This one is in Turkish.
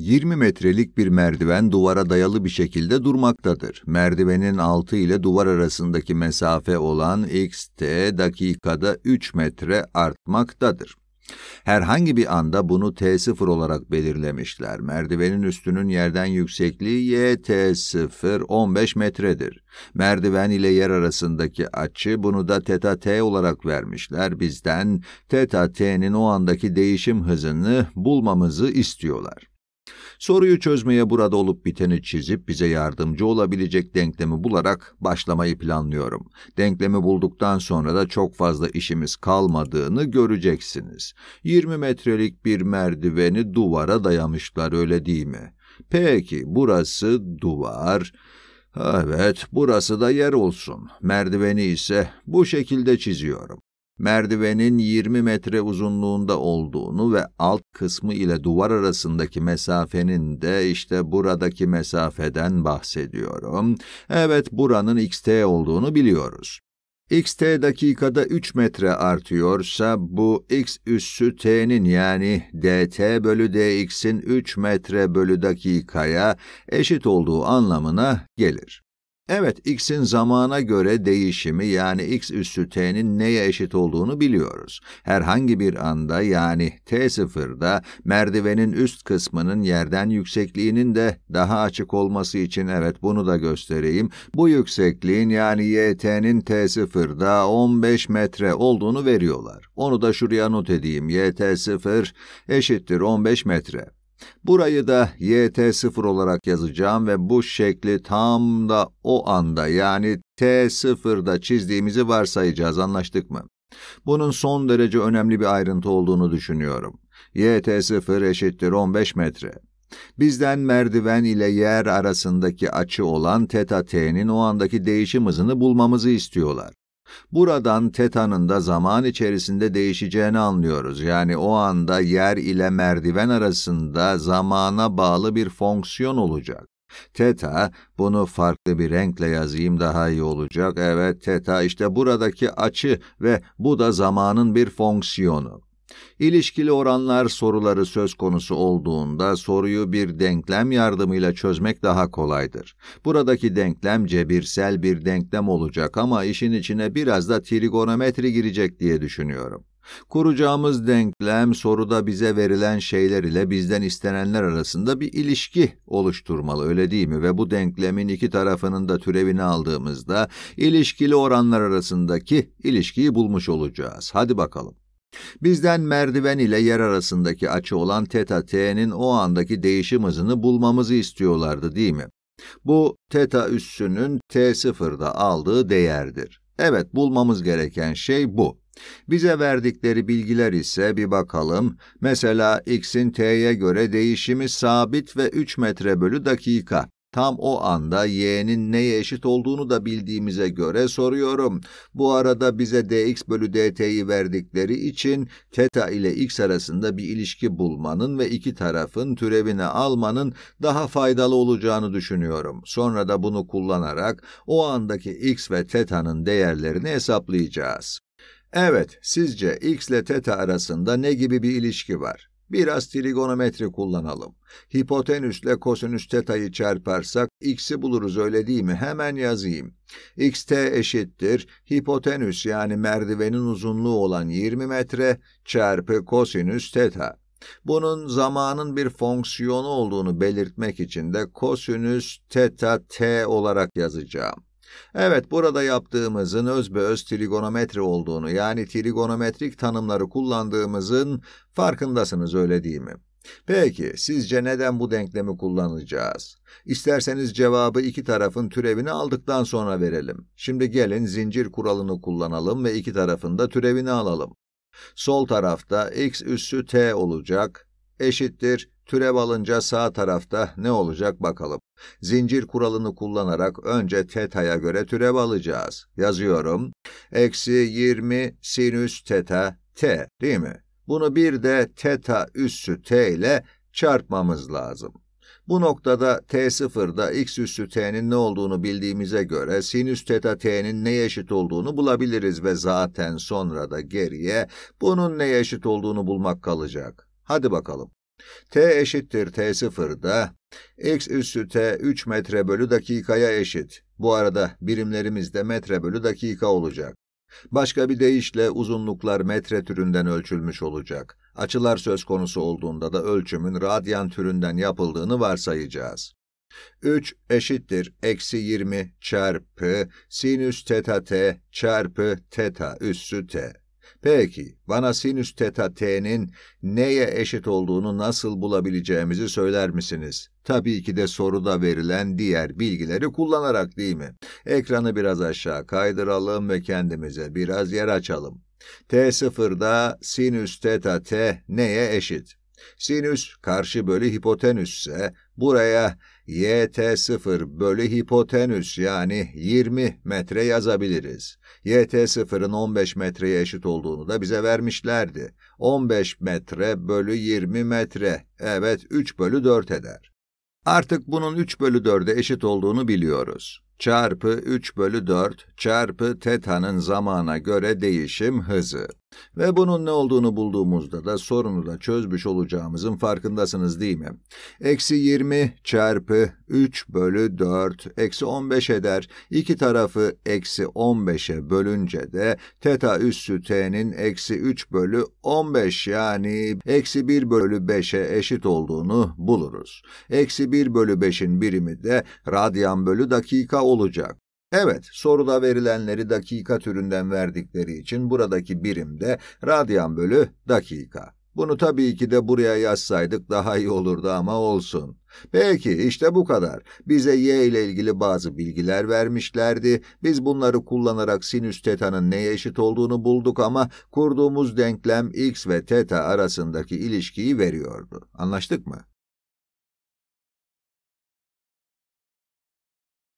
20 metrelik bir merdiven duvara dayalı bir şekilde durmaktadır. Merdivenin altı ile duvar arasındaki mesafe olan xt dakikada 3 metre artmaktadır. Herhangi bir anda bunu T0 olarak belirlemişler. Merdivenin üstünün yerden yüksekliği YT0 15 metredir. Merdiven ile yer arasındaki açı bunu da teta t olarak vermişler. Bizden teta t'nin o andaki değişim hızını bulmamızı istiyorlar. Soruyu çözmeye burada olup biteni çizip bize yardımcı olabilecek denklemi bularak başlamayı planlıyorum. Denklemi bulduktan sonra da çok fazla işimiz kalmadığını göreceksiniz. 20 metrelik bir merdiveni duvara dayamışlar öyle değil mi? Peki burası duvar. Evet burası da yer olsun. Merdiveni ise bu şekilde çiziyorum merdivenin 20 metre uzunluğunda olduğunu ve alt kısmı ile duvar arasındaki mesafenin de işte buradaki mesafeden bahsediyorum. Evet buranın xt olduğunu biliyoruz. xt dakikada 3 metre artıyorsa bu x üssü t'nin yani dt bölü dx'in 3 metre bölü dakikaya eşit olduğu anlamına gelir. Evet, x'in zamana göre değişimi yani x üstü t'nin neye eşit olduğunu biliyoruz. Herhangi bir anda yani t0'da merdivenin üst kısmının yerden yüksekliğinin de daha açık olması için evet bunu da göstereyim. Bu yüksekliğin yani yt'nin t0'da 15 metre olduğunu veriyorlar. Onu da şuraya not edeyim. yt0 eşittir 15 metre. Burayı da YT0 olarak yazacağım ve bu şekli tam da o anda yani T0'da çizdiğimizi varsayacağız anlaştık mı? Bunun son derece önemli bir ayrıntı olduğunu düşünüyorum. YT0 eşittir 15 metre. Bizden merdiven ile yer arasındaki açı olan teta t'nin o andaki değişim hızını bulmamızı istiyorlar. Buradan tetanın da zaman içerisinde değişeceğini anlıyoruz. Yani o anda yer ile merdiven arasında zamana bağlı bir fonksiyon olacak. Teta, bunu farklı bir renkle yazayım daha iyi olacak. Evet, teta işte buradaki açı ve bu da zamanın bir fonksiyonu. İlişkili oranlar soruları söz konusu olduğunda soruyu bir denklem yardımıyla çözmek daha kolaydır. Buradaki denklem cebirsel bir denklem olacak ama işin içine biraz da trigonometri girecek diye düşünüyorum. Kuracağımız denklem soruda bize verilen şeyler ile bizden istenenler arasında bir ilişki oluşturmalı öyle değil mi? Ve bu denklemin iki tarafının da türevini aldığımızda ilişkili oranlar arasındaki ilişkiyi bulmuş olacağız. Hadi bakalım. Bizden merdiven ile yer arasındaki açı olan teta t'nin o andaki değişim hızını bulmamızı istiyorlardı değil mi? Bu teta üssünün t0'da aldığı değerdir. Evet bulmamız gereken şey bu. Bize verdikleri bilgiler ise bir bakalım. Mesela x'in t'ye göre değişimi sabit ve 3 metre bölü dakika. Tam o anda y'nin neye eşit olduğunu da bildiğimize göre soruyorum. Bu arada bize dx bölü dt'yi verdikleri için teta ile x arasında bir ilişki bulmanın ve iki tarafın türevini almanın daha faydalı olacağını düşünüyorum. Sonra da bunu kullanarak o andaki x ve teta'nın değerlerini hesaplayacağız. Evet, sizce x ile teta arasında ne gibi bir ilişki var? Biraz trigonometri kullanalım. Hipotenüsle kosinüs teta'yı çarparsak x'i buluruz öyle değil mi? Hemen yazayım. xt eşittir hipotenüs yani merdivenin uzunluğu olan 20 metre çarpı kosinüs teta. Bunun zamanın bir fonksiyonu olduğunu belirtmek için de kosinüs teta t olarak yazacağım. Evet, burada yaptığımızın özbe öz trigonometri olduğunu, yani trigonometrik tanımları kullandığımızın farkındasınız öyle değil mi? Peki, sizce neden bu denklemi kullanacağız? İsterseniz cevabı iki tarafın türevini aldıktan sonra verelim. Şimdi gelin zincir kuralını kullanalım ve iki tarafın da türevini alalım. Sol tarafta x üssü t olacak, eşittir Türev alınca sağ tarafta ne olacak bakalım. Zincir kuralını kullanarak önce teta'ya göre türev alacağız. Yazıyorum. Eksi 20 sinüs teta t değil mi? Bunu bir de teta üssü t ile çarpmamız lazım. Bu noktada t0'da x üssü t'nin ne olduğunu bildiğimize göre sinüs teta t'nin neye eşit olduğunu bulabiliriz ve zaten sonra da geriye bunun neye eşit olduğunu bulmak kalacak. Hadi bakalım t eşittir t0 da x üssü t 3 metre bölü dakikaya eşit. Bu arada birimlerimiz de metre bölü dakika olacak. Başka bir deyişle uzunluklar metre türünden ölçülmüş olacak. Açılar söz konusu olduğunda da ölçümün radyan türünden yapıldığını varsayacağız. 3 eşittir eksi 20 çarpı sinüs teta t çarpı teta üssü t. Peki, bana sinüs teta t'nin neye eşit olduğunu nasıl bulabileceğimizi söyler misiniz? Tabii ki de soruda verilen diğer bilgileri kullanarak değil mi? Ekranı biraz aşağı kaydıralım ve kendimize biraz yer açalım. T0'da sinüs teta t neye eşit? Sinüs karşı bölü hipotenüs ise buraya yt0 bölü hipotenüs yani 20 metre yazabiliriz. yt0'ın 15 metreye eşit olduğunu da bize vermişlerdi. 15 metre bölü 20 metre evet 3 bölü 4 eder. Artık bunun 3 bölü 4'e eşit olduğunu biliyoruz. Çarpı 3 bölü 4 çarpı teta'nın zamana göre değişim hızı. Ve bunun ne olduğunu bulduğumuzda da sorunu da çözmüş olacağımızın farkındasınız değil mi? Eksi 20 çarpı 3 bölü 4 eksi 15 eder. İki tarafı eksi 15'e bölünce de teta üssü t'nin eksi 3 bölü 15 yani eksi 1 bölü 5'e eşit olduğunu buluruz. Eksi 1 bölü 5'in birimi de radyan bölü dakika olacak. Evet, soruda verilenleri dakika türünden verdikleri için buradaki birim de radyan bölü dakika. Bunu tabii ki de buraya yazsaydık daha iyi olurdu ama olsun. Peki işte bu kadar. Bize y ile ilgili bazı bilgiler vermişlerdi. Biz bunları kullanarak sinüs teta'nın neye eşit olduğunu bulduk ama kurduğumuz denklem x ve teta arasındaki ilişkiyi veriyordu. Anlaştık mı?